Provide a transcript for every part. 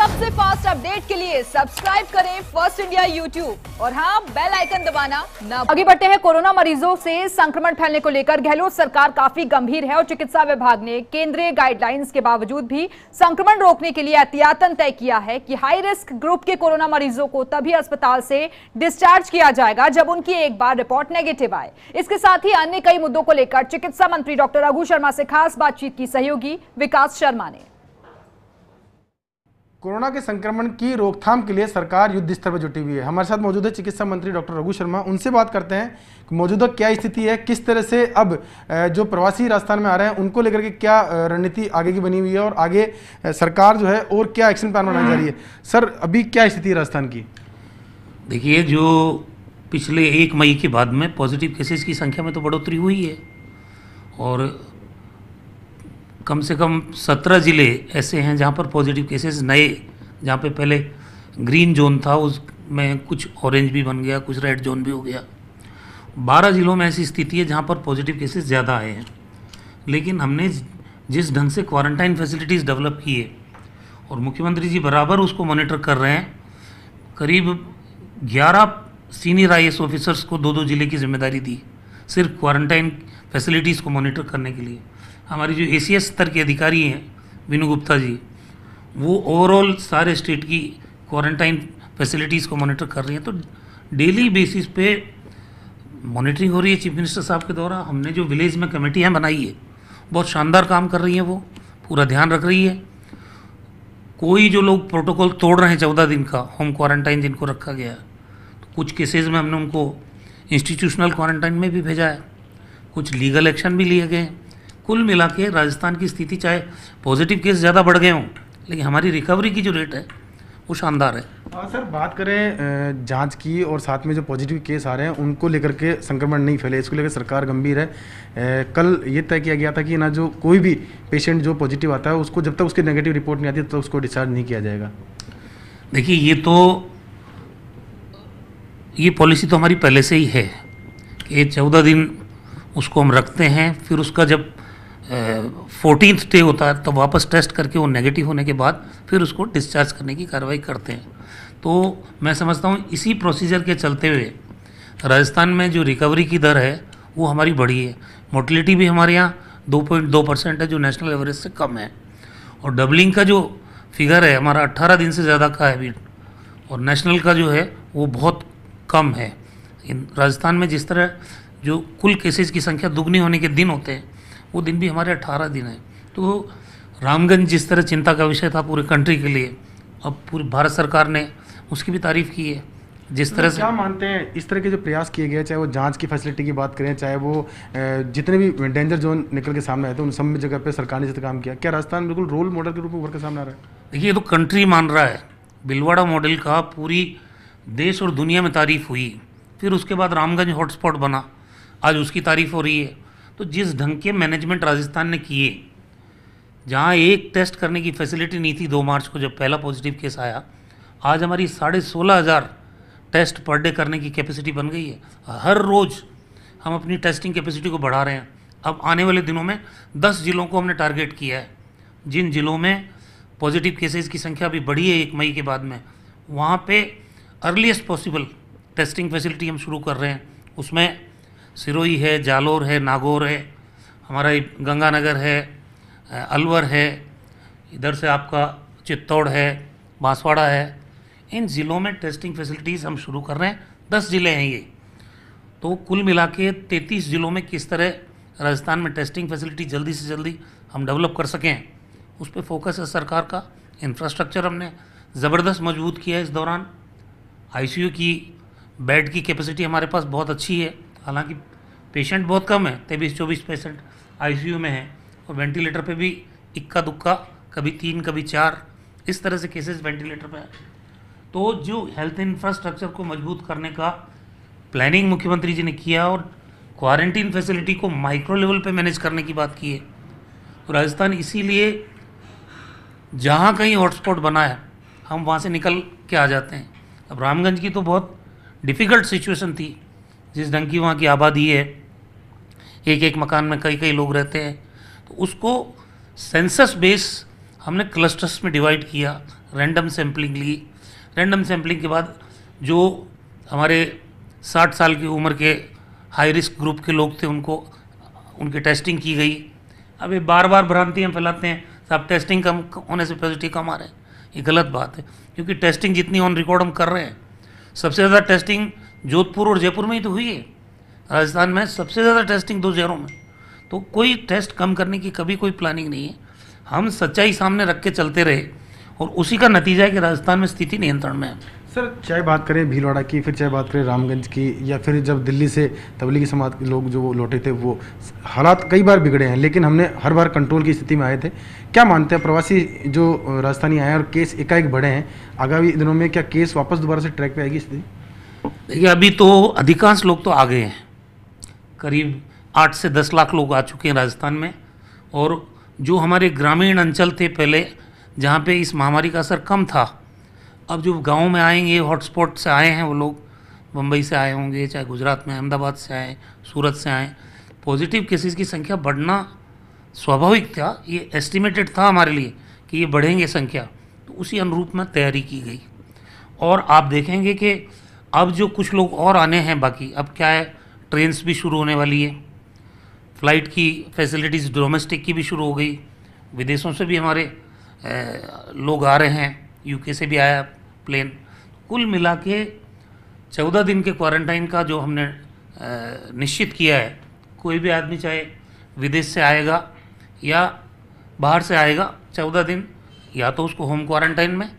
सबसे fast update के लिए सब्सक्राइब करें फर्स्ट इंडिया यूट्यूब और हाँ बेल आइकन दबाना न आगे बढ़ते हैं कोरोना मरीजों से संक्रमण फैलने को लेकर गहलोत सरकार काफी गंभीर है और चिकित्सा विभाग ने केंद्रीय गाइडलाइंस के बावजूद भी संक्रमण रोकने के लिए एहतियातन तय किया है कि हाई रिस्क ग्रुप के कोरोना मरीजों को तभी अस्पताल से डिस्चार्ज किया जाएगा जब उनकी एक बार रिपोर्ट नेगेटिव आए इसके साथ ही अन्य कई मुद्दों को लेकर चिकित्सा मंत्री डॉक्टर रघु शर्मा से खास बातचीत की सहयोगी विकास शर्मा ने कोरोना के संक्रमण की रोकथाम के लिए सरकार युद्ध स्तर पर जुटी हुई है हमारे साथ मौजूद है चिकित्सा मंत्री डॉक्टर रघु शर्मा उनसे बात करते हैं कि मौजूदा क्या स्थिति है किस तरह से अब जो प्रवासी राजस्थान में आ रहे हैं उनको लेकर के क्या रणनीति आगे की बनी हुई है और आगे सरकार जो है और क्या एक्शन प्लान बनाने जा रही है सर अभी क्या स्थिति है राजस्थान की देखिए जो पिछले एक मई के बाद में पॉजिटिव केसेस की संख्या में तो बढ़ोतरी हुई है और कम से कम सत्रह ज़िले ऐसे हैं जहाँ पर पॉजिटिव केसेस नए जहाँ पे पहले ग्रीन जोन था उसमें कुछ ऑरेंज भी बन गया कुछ रेड जोन भी हो गया बारह ज़िलों में ऐसी स्थिति है जहाँ पर पॉजिटिव केसेस ज़्यादा आए हैं लेकिन हमने जिस ढंग से क्वारंटाइन फैसिलिटीज़ डेवलप की है और मुख्यमंत्री जी बराबर उसको मॉनिटर कर रहे हैं करीब ग्यारह सीनियर आई ऑफिसर्स को दो दो ज़िले की जिम्मेदारी दी सिर्फ क्वारंटाइन फैसिलिटीज़ को मॉनिटर करने के लिए हमारी जो ए स्तर के अधिकारी हैं विनु गुप्ता जी वो ओवरऑल सारे स्टेट की क्वारंटाइन फैसिलिटीज़ को मॉनिटर कर रही हैं तो डेली बेसिस पे मॉनिटरिंग हो रही है चीफ मिनिस्टर साहब के द्वारा हमने जो विलेज में कमेटियाँ बनाई है बहुत शानदार काम कर रही हैं वो पूरा ध्यान रख रही है कोई जो लोग प्रोटोकॉल तोड़ रहे हैं चौदह दिन का होम क्वारंटाइन जिनको रखा गया है तो कुछ केसेज में हमने उनको इंस्टीट्यूशनल क्वारंटाइन में भी भेजा है कुछ लीगल एक्शन भी लिए गए हैं कुल मिला के राजस्थान की स्थिति चाहे पॉजिटिव केस ज़्यादा बढ़ गए हों लेकिन हमारी रिकवरी की जो रेट है वो शानदार है आ, हाँ सर बात करें जांच की और साथ में जो पॉजिटिव केस आ रहे हैं उनको लेकर के संक्रमण नहीं फैले इसको लेकर सरकार गंभीर है ए, कल ये तय किया गया था कि ना जो कोई भी पेशेंट जो पॉजिटिव आता है उसको जब तक उसकी नेगेटिव रिपोर्ट नहीं आती तब तो उसको डिस्चार्ज नहीं किया जाएगा देखिए ये तो ये पॉलिसी तो हमारी पहले से ही है कि चौदह दिन उसको हम रखते हैं फिर उसका जब फोर्टीन डे होता है तब तो वापस टेस्ट करके वो नेगेटिव होने के बाद फिर उसको डिस्चार्ज करने की कार्रवाई करते हैं तो मैं समझता हूँ इसी प्रोसीजर के चलते हुए राजस्थान में जो रिकवरी की दर है वो हमारी बढ़ी है मोटिलिटी भी हमारे यहाँ दो पॉइंट दो परसेंट है जो नेशनल एवरेज से कम है और डबलिंग का जो फिगर है हमारा अट्ठारह दिन से ज़्यादा का है अभी और नेशनल का जो है वो बहुत कम है राजस्थान में जिस तरह जो कुल केसेस की संख्या दुगनी होने के दिन होते हैं वो दिन भी हमारे अट्ठारह दिन है तो रामगंज जिस तरह चिंता का विषय था पूरे कंट्री के लिए अब पूरी भारत सरकार ने उसकी भी तारीफ की है जिस तरह तो से क्या मानते हैं इस तरह के जो प्रयास किए गए चाहे वो जांच की फैसिलिटी की बात करें चाहे वो जितने भी डेंजर जोन निकल के सामने आए थे उन सब जगह पे सरकार ने जितना काम किया क्या राजस्थान बिल्कुल रोल मॉडल के रूप में उभर के सामने आ रहा है देखिए ये तो कंट्री मान रहा है बिलवाड़ा मॉडल का पूरी देश और दुनिया में तारीफ हुई फिर उसके बाद रामगंज हॉटस्पॉट बना आज उसकी तारीफ हो रही है तो जिस ढंग के मैनेजमेंट राजस्थान ने किए जहाँ एक टेस्ट करने की फैसिलिटी नहीं थी दो मार्च को जब पहला पॉजिटिव केस आया आज हमारी साढ़े सोलह हज़ार टेस्ट पर डे करने की कैपेसिटी बन गई है हर रोज़ हम अपनी टेस्टिंग कैपेसिटी को बढ़ा रहे हैं अब आने वाले दिनों में दस ज़िलों को हमने टारगेट किया है जिन ज़िलों में पॉजिटिव केसेस की संख्या अभी बढ़ी है एक मई के बाद में वहाँ पे अर्लीस्ट पॉसिबल टेस्टिंग फैसिलिटी हम शुरू कर रहे हैं उसमें सिरोही है जालोर है नागौर है हमारा गंगानगर है अलवर है इधर से आपका चित्तौड़ है बांसवाड़ा है इन ज़िलों में टेस्टिंग फैसिलिटीज़ हम शुरू कर रहे हैं दस ज़िले हैं ये तो कुल मिला के तैंतीस ज़िलों में किस तरह राजस्थान में टेस्टिंग फैसिलिटी जल्दी से जल्दी हम डेवलप कर सकें उस पर फोकस है सरकार का इंफ्रास्ट्रक्चर हमने ज़बरदस्त मजबूत किया है इस दौरान आईसीयू की बेड की कैपेसिटी हमारे पास बहुत अच्छी है हालांकि पेशेंट बहुत कम है तेईस चौबीस पेशेंट आईसीयू में है और वेंटिलेटर पे भी इक्का दुक्का कभी तीन कभी चार इस तरह से केसेस वेंटिलेटर पे हैं तो जो हेल्थ इंफ्रास्ट्रक्चर को मजबूत करने का प्लानिंग मुख्यमंत्री जी ने किया और क्वारंटीन फैसिलिटी को माइक्रो लेवल पे मैनेज करने की बात की है तो राजस्थान इसीलिए जहाँ कहीं हॉटस्पॉट बना है हम वहाँ से निकल के आ जाते हैं अब रामगंज की तो बहुत डिफ़िकल्ट सिचुएशन थी जिस ढंग की वहाँ की आबादी है एक एक मकान में कई कई लोग रहते हैं तो उसको सेंसस बेस हमने क्लस्टर्स में डिवाइड किया रैंडम सैम्पलिंग ली रैंडम सैम्पलिंग के बाद जो हमारे 60 साल की उम्र के हाई रिस्क ग्रुप के लोग थे उनको उनकी टेस्टिंग की गई अब ये बार बार भ्रांतियाँ फैलाते हैं साहब तो टेस्टिंग कम होने से पॉजिटिव कम आ रहे हैं ये गलत बात है क्योंकि टेस्टिंग जितनी ऑन रिकॉर्ड हम कर रहे हैं सबसे ज़्यादा टेस्टिंग जोधपुर और जयपुर में ही तो हुई है राजस्थान में सबसे ज़्यादा टेस्टिंग दो शहरों में तो कोई टेस्ट कम करने की कभी कोई प्लानिंग नहीं है हम सच्चाई सामने रख के चलते रहे और उसी का नतीजा है कि राजस्थान में स्थिति नियंत्रण में है सर चाहे बात करें भीलवाड़ा की फिर चाहे बात करें रामगंज की या फिर जब दिल्ली से तबलीगी समाज के लोग जो लौटे थे वो हालात कई बार बिगड़े हैं लेकिन हमने हर बार कंट्रोल की स्थिति में आए थे क्या मानते हैं प्रवासी जो राजस्थानी आए हैं और केस एकाएक बढ़े हैं आगामी दिनों में क्या केस वापस दोबारा से ट्रैक पर आएगी स्थिति देखिए अभी तो अधिकांश लोग तो आ गए हैं करीब आठ से दस लाख लोग आ चुके हैं राजस्थान में और जो हमारे ग्रामीण अंचल थे पहले जहाँ पे इस महामारी का असर कम था अब जो गाँव में आएंगे हॉटस्पॉट से आए हैं वो लोग बम्बई से आए होंगे चाहे गुजरात में अहमदाबाद से आए सूरत से आए पॉजिटिव केसेस की संख्या बढ़ना स्वाभाविक था ये एस्टिमेटेड था हमारे लिए कि ये बढ़ेंगे संख्या तो उसी अनुरूप में तैयारी की गई और आप देखेंगे कि अब जो कुछ लोग और आने हैं बाकी अब क्या है ट्रेन्स भी शुरू होने वाली है फ़्लाइट की फैसिलिटीज़ डोमेस्टिक की भी शुरू हो गई विदेशों से भी हमारे लोग आ रहे हैं यूके से भी आया प्लेन कुल मिला के चौदह दिन के क्वारंटाइन का जो हमने निश्चित किया है कोई भी आदमी चाहे विदेश से आएगा या बाहर से आएगा चौदह दिन या तो उसको होम क्वारंटाइन में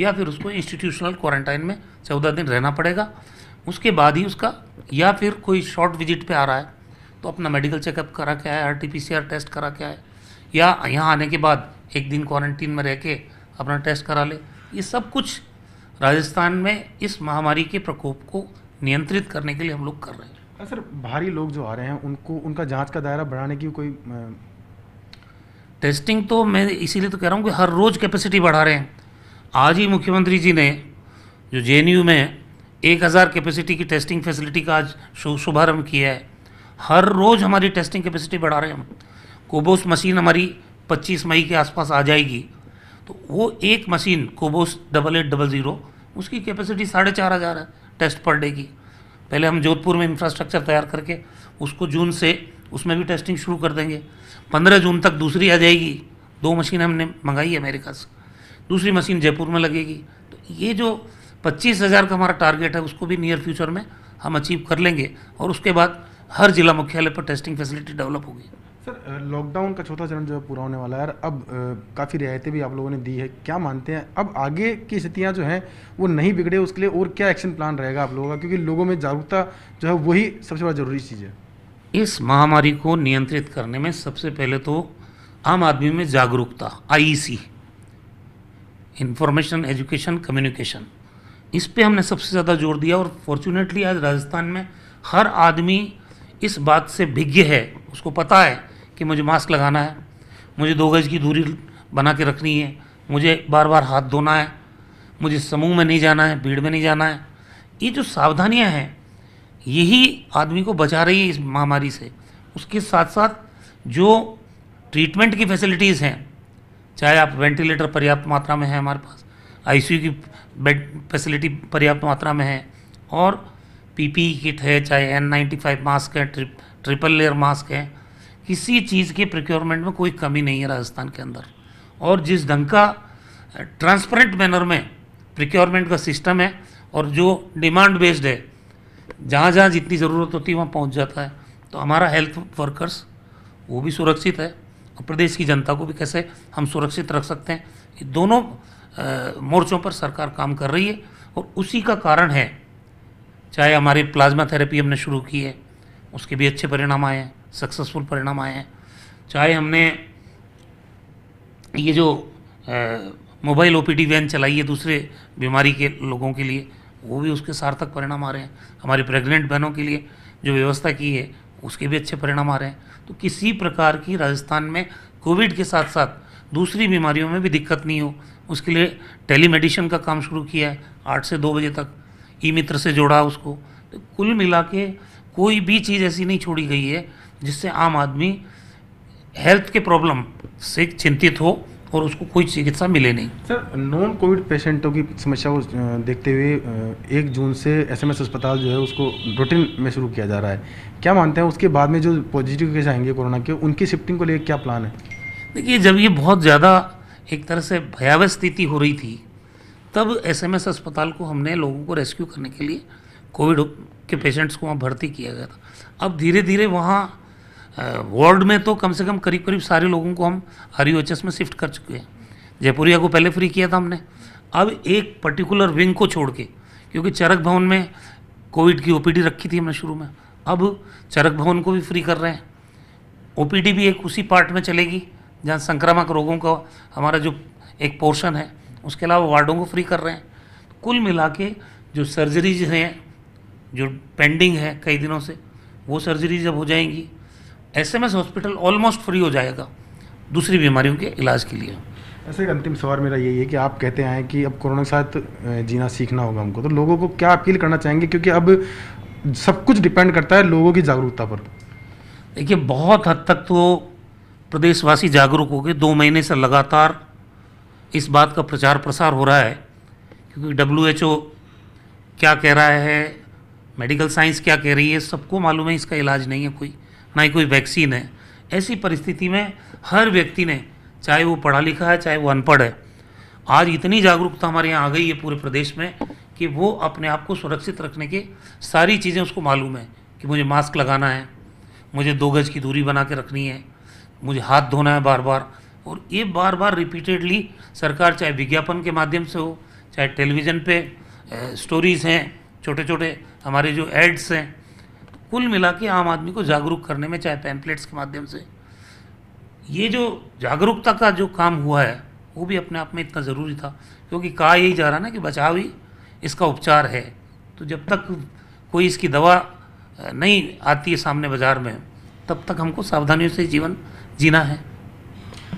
या फिर उसको इंस्टीट्यूशनल क्वारंटाइन में चौदह दिन रहना पड़ेगा उसके बाद ही उसका या फिर कोई शॉर्ट विजिट पे आ रहा है तो अपना मेडिकल चेकअप करा के आए R T P C R test करा के आए या यहाँ आने के बाद एक दिन क्वारंटीन में रह के अपना टेस्ट करा ले ये सब कुछ राजस्थान में इस महामारी के प्रकोप को नियंत्रित करने के लिए हम लोग कर रहे हैं सर बाहरी लोग जो आ रहे हैं उनको उनका जांच का दायरा बढ़ाने की कोई टेस्टिंग तो मैं इसीलिए तो कह रहा हूँ कि हर रोज़ कैपेसिटी बढ़ा रहे हैं आज ही मुख्यमंत्री जी ने जो जे में एक हज़ार कैपेसिटी की टेस्टिंग फैसिलिटी का आज शुभारंभ किया है हर रोज़ हमारी टेस्टिंग कैपेसिटी बढ़ा रहे हैं हम कोबोस मशीन हमारी 25 मई के आसपास आ जाएगी तो वो एक machine Cobas double eight double zero उसकी कैपेसिटी साढ़े चार हज़ार है टेस्ट पर डे की पहले हम जोधपुर में इंफ्रास्ट्रक्चर तैयार करके उसको जून से उसमें भी टेस्टिंग शुरू कर देंगे पंद्रह जून तक दूसरी आ जाएगी दो मशीन हमने मंगाई है अमेरिका से दूसरी मशीन जयपुर में लगेगी तो ये जो पच्चीस हज़ार का हमारा टारगेट है उसको भी नियर फ्यूचर में हम अचीव कर लेंगे और उसके बाद हर जिला मुख्यालय पर टेस्टिंग फैसिलिटी डेवलप होगी सर लॉकडाउन का चौथा चरण जो है पूरा होने वाला है अब काफ़ी रियायतें भी आप लोगों ने दी है क्या मानते हैं अब आगे की स्थितियाँ जो हैं वो नहीं बिगड़े उसके लिए और क्या एक्शन प्लान रहेगा आप लोगों का क्योंकि लोगों में जागरूकता जो है वही सबसे बड़ा जरूरी चीज़ है इस महामारी को नियंत्रित करने में सबसे पहले तो आम आदमी में जागरूकता आई इंफॉर्मेशन एजुकेशन कम्युनिकेशन इस पे हमने सबसे ज़्यादा जोर दिया और फॉर्चुनेटली आज राजस्थान में हर आदमी इस बात से भिज्ञ है उसको पता है कि मुझे मास्क लगाना है मुझे दो गज की दूरी बना के रखनी है मुझे बार बार हाथ धोना है मुझे समूह में नहीं जाना है भीड़ में नहीं जाना है ये जो सावधानियाँ हैं यही आदमी को बचा रही है इस महामारी से उसके साथ साथ जो ट्रीटमेंट की फैसिलिटीज़ हैं चाहे आप वेंटिलेटर पर्याप्त मात्रा में है हमारे पास आईसीयू की बेड फैसिलिटी पर्याप्त मात्रा में है और ई e किट है चाहे एन नाइन्टी फाइव मास्क है ट्रिप, ट्रिपल लेयर मास्क है किसी चीज़ के प्रिक्योरमेंट में कोई कमी नहीं है राजस्थान के अंदर और जिस ढंग का ट्रांसपेरेंट मैनर में प्रिक्योरमेंट का सिस्टम है और जो डिमांड बेस्ड है जहाँ जहाँ जितनी ज़रूरत होती है वहाँ पहुँच जाता है तो हमारा हेल्थ वर्कर्स वो भी सुरक्षित है प्रदेश की जनता को भी कैसे हम सुरक्षित रख सकते हैं ये दोनों मोर्चों पर सरकार काम कर रही है और उसी का कारण है चाहे हमारी प्लाज्मा थेरेपी हमने शुरू की है उसके भी अच्छे परिणाम आए हैं सक्सेसफुल परिणाम आए हैं चाहे हमने ये जो मोबाइल ओ पी वैन चलाई है दूसरे बीमारी के लोगों के लिए वो भी उसके सार्थक परिणाम आ रहे हैं हमारी प्रेग्नेंट बहनों के लिए जो व्यवस्था की है उसके भी अच्छे परिणाम आ रहे हैं तो किसी प्रकार की राजस्थान में कोविड के साथ साथ दूसरी बीमारियों में भी दिक्कत नहीं हो उसके लिए टेलीमेडिसिन का काम शुरू किया है आठ से दो बजे तक ई मित्र से जोड़ा उसको तो कुल मिला के कोई भी चीज़ ऐसी नहीं छोड़ी गई है जिससे आम आदमी हेल्थ के प्रॉब्लम से चिंतित हो और उसको कोई चिकित्सा मिले नहीं सर नॉन कोविड पेशेंटों की समस्या को देखते हुए एक जून से एसएमएस अस्पताल जो है उसको रूटीन में शुरू किया जा रहा है क्या मानते हैं उसके बाद में जो पॉजिटिव केस आएंगे कोरोना के उनकी शिफ्टिंग को लेकर क्या प्लान है देखिए जब ये बहुत ज़्यादा एक तरह से भयावह स्थिति हो रही थी तब एस अस्पताल को हमने लोगों को रेस्क्यू करने के लिए कोविड के पेशेंट्स को वहाँ भर्ती किया गया था अब धीरे धीरे वहाँ वर्ल्ड में तो कम से कम करीब करीब सारे लोगों को हम आर में शिफ्ट कर चुके हैं जयपुरिया को पहले फ्री किया था हमने अब एक पर्टिकुलर विंग को छोड़ के क्योंकि चरक भवन में कोविड की ओपीडी रखी थी हमने शुरू में अब चरक भवन को भी फ्री कर रहे हैं ओपीडी भी एक उसी पार्ट में चलेगी जहाँ संक्रामक रोगों का हमारा जो एक पोर्शन है उसके अलावा वार्डों को फ्री कर रहे हैं कुल मिला के जो सर्जरीज हैं जो पेंडिंग है कई दिनों से वो सर्जरी जब हो जाएंगी एसएमएस हॉस्पिटल ऑलमोस्ट फ्री हो जाएगा दूसरी बीमारियों के इलाज के लिए ऐसे अंतिम सवाल मेरा यही है कि आप कहते हैं कि अब कोरोना के साथ जीना सीखना होगा हमको तो लोगों को क्या अपील करना चाहेंगे क्योंकि अब सब कुछ डिपेंड करता है लोगों की जागरूकता पर देखिए बहुत हद तक तो प्रदेशवासी जागरूक हो गए दो महीने से लगातार इस बात का प्रचार प्रसार हो रहा है क्योंकि डब्ल्यू क्या कह रहा है मेडिकल साइंस क्या कह रही है सबको मालूम है इसका इलाज नहीं है कोई ना ही कोई वैक्सीन है ऐसी परिस्थिति में हर व्यक्ति ने चाहे वो पढ़ा लिखा है चाहे वो अनपढ़ है आज इतनी जागरूकता हमारे यहाँ आ गई है पूरे प्रदेश में कि वो अपने आप को सुरक्षित रखने के सारी चीज़ें उसको मालूम है कि मुझे मास्क लगाना है मुझे दो गज की दूरी बना के रखनी है मुझे हाथ धोना है बार बार और ये बार बार रिपीटेडली सरकार चाहे विज्ञापन के माध्यम से हो चाहे टेलीविज़न पे स्टोरीज़ हैं छोटे छोटे हमारे जो एड्स हैं कुल मिला के आम आदमी को जागरूक करने में चाहे पैम्पलेट्स के माध्यम से ये जो जागरूकता का जो काम हुआ है वो भी अपने आप में इतना ज़रूरी था क्योंकि कहा यही जा रहा ना कि बचाव ही इसका उपचार है तो जब तक कोई इसकी दवा नहीं आती है सामने बाज़ार में तब तक हमको सावधानियों से जीवन जीना है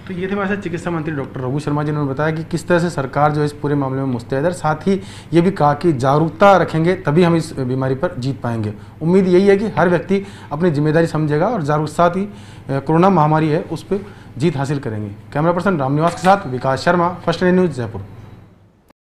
तो ये थे हमारे साथ चिकित्सा मंत्री डॉक्टर रघु शर्मा जी ने बताया कि किस तरह से सरकार जो है इस पूरे मामले में मुस्तैद है साथ ही ये भी कहा कि जागरूकता रखेंगे तभी हम इस बीमारी पर जीत पाएंगे उम्मीद यही है कि हर व्यक्ति अपनी जिम्मेदारी समझेगा और जागरूक साथ ही कोरोना महामारी है उस पर जीत हासिल करेंगे कैमरा पर्सन रामनिवास के साथ विकास शर्मा फर्स्ट न्यूज़ जयपुर